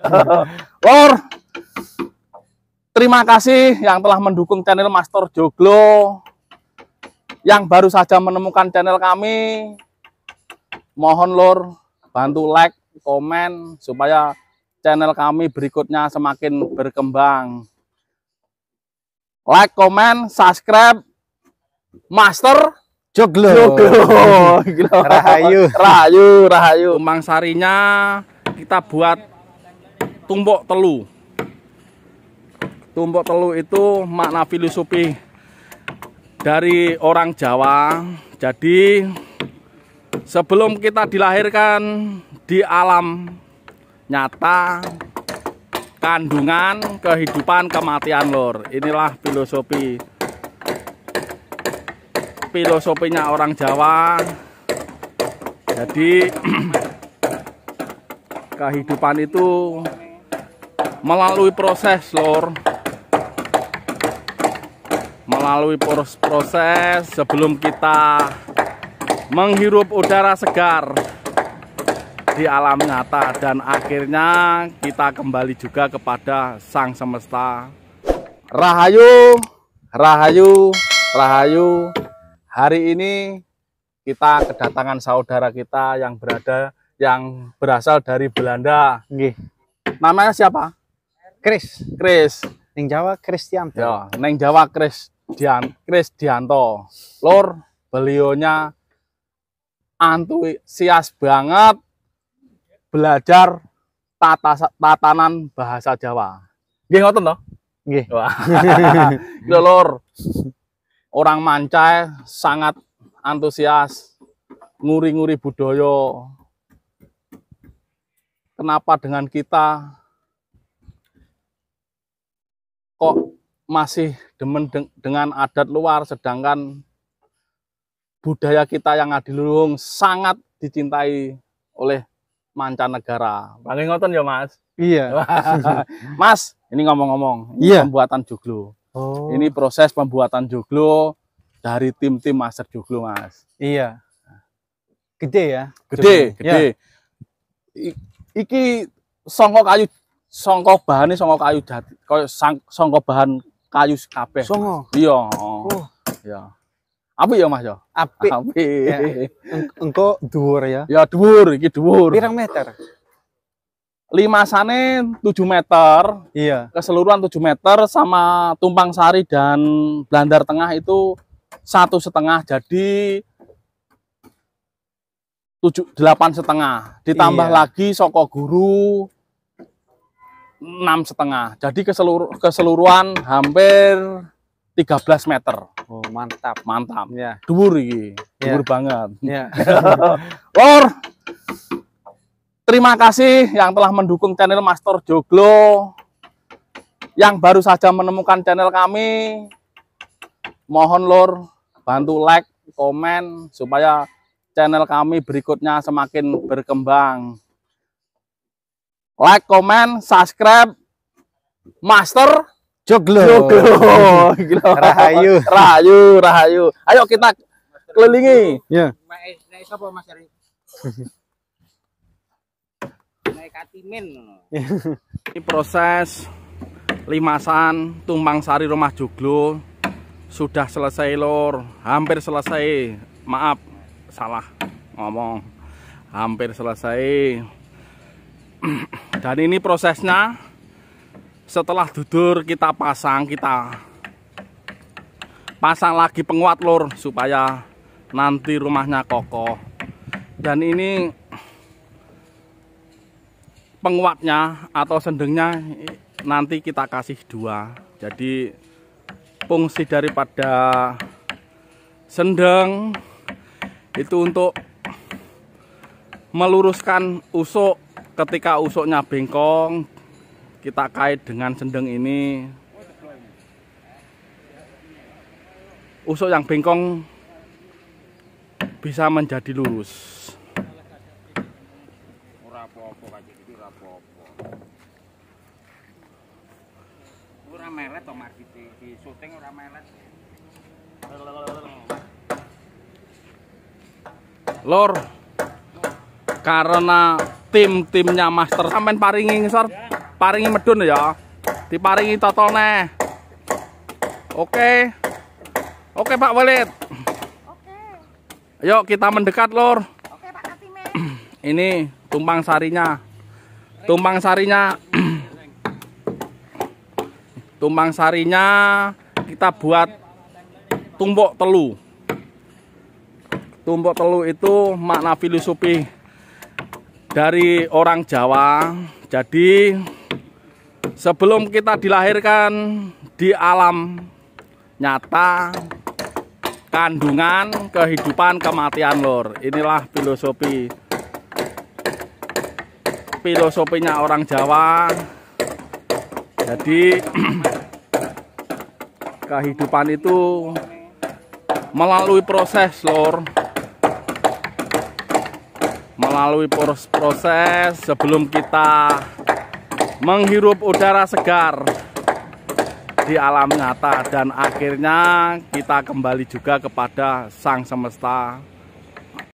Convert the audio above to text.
Lor, terima kasih yang telah mendukung channel Master Joglo. Yang baru saja menemukan channel kami, mohon Lor bantu like, komen supaya channel kami berikutnya semakin berkembang. Like, komen, subscribe Master Joglo. Joglo. Rahayu. Rahayu, Rahayu. Kembang sarinya kita buat tumbok telu. Tumbok telu itu makna filosofi dari orang Jawa. Jadi sebelum kita dilahirkan di alam nyata kandungan kehidupan kematian lor inilah filosofi filosofinya orang Jawa jadi kehidupan itu melalui proses lor melalui proses sebelum kita menghirup udara segar di alam nyata dan akhirnya kita kembali juga kepada sang semesta Rahayu Rahayu Rahayu hari ini kita kedatangan saudara kita yang berada yang berasal dari Belanda Nih, namanya siapa Kris. Kris. neng Jawa Kristianto. Ya, neng Jawa Kris Dian Kris Dianto. Lor, beliaunya antusias banget belajar tata, tatanan bahasa Jawa. Nggih ngoten to? Nggih. Lur. Orang Mancai sangat antusias nguri-nguri Budoyo. Kenapa dengan kita kok masih demen de dengan adat luar sedangkan budaya kita yang adiluhung sangat dicintai oleh mancanegara. Paling ngoten ya, Mas. Iya. mas, ini ngomong-ngomong, iya. pembuatan joglo. Oh. Ini proses pembuatan joglo dari tim-tim master joglo, Mas. Iya. Gede ya? Gede, gede. Ya. iki songkok kayu Songkok bahan songkok kayu dadi kaya songkok bahan kayu kabeh songo iya oh. iya apa ya Mas ya? api, api, ya, ya. Engko dhuwur ya. Ya dhuwur, iki dhuwur. Pirang meter? Lima sana, tujuh meter. Iya. Keseluruhan tujuh meter sama tumpang sari dan blandar tengah itu satu setengah jadi tujuh delapan setengah ditambah iya. lagi soko guru enam setengah jadi keseluruh, keseluruhan hampir 13 meter oh, mantap mantap ya yeah. dhuwur iki ya. banget ya lor terima kasih yang telah mendukung channel Master Joglo yang baru saja menemukan channel kami mohon lor bantu like komen supaya channel kami berikutnya semakin berkembang like, comment, subscribe, master, joglo, joglo, rahayu, rahayu, rahayu. Ayo kita kelilingi. Ya. Naik siapa Mas Ari? Naik katimin. Ini proses limasan tumpang sari rumah joglo sudah selesai lor, hampir selesai. Maaf, salah ngomong. Hampir selesai. dan ini prosesnya setelah dudur kita pasang kita pasang lagi penguat lur supaya nanti rumahnya kokoh dan ini penguatnya atau sendengnya nanti kita kasih dua jadi fungsi daripada sendeng itu untuk meluruskan usuk ketika usuknya bengkong kita kait dengan sendeng ini usuk yang bengkong bisa menjadi lurus Lor. Karena tim timnya master Sampai paringi ngisor paringi medun ya diparingi totol nih oke oke Pak Walid oke yuk kita mendekat lor oke Pak Kasime ini tumpang sarinya tumpang sarinya tumpang sarinya kita buat tumpuk telu tumpuk telu itu makna filosofi dari orang Jawa. Jadi sebelum kita dilahirkan di alam nyata kandungan kehidupan kematian lor inilah filosofi filosofinya orang Jawa jadi kehidupan itu melalui proses lor melalui proses sebelum kita menghirup udara segar di alam nyata dan akhirnya kita kembali juga kepada sang semesta